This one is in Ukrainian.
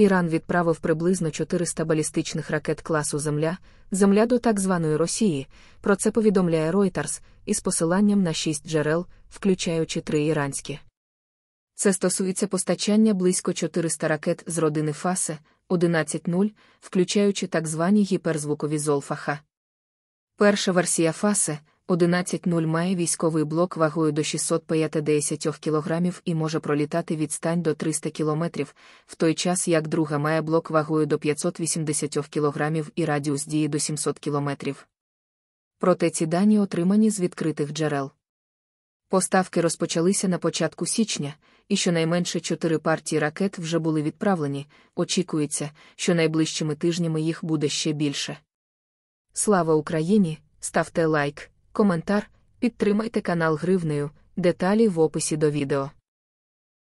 Іран відправив приблизно 400 балістичних ракет класу Земля, земля до так званої Росії. Про це повідомляє Reuters, із посиланням на шість джерел, включаючи три іранські. Це стосується постачання близько 400 ракет з родини Фасе 11.0, включаючи так звані гіперзвукові золфаха. Перша версія Фасе 11.0 має військовий блок вагою до 650 кг і може пролітати відстань до 300 км, в той час як друга має блок вагою до 580 кг і радіус дії до 700 км. Проте ці дані отримані з відкритих джерел. Поставки розпочалися на початку січня, і щонайменше чотири партії ракет вже були відправлені. Очікується, що найближчими тижнями їх буде ще більше. Слава Україні! Ставте лайк коментар, підтримайте канал гривнею, деталі в описі до відео.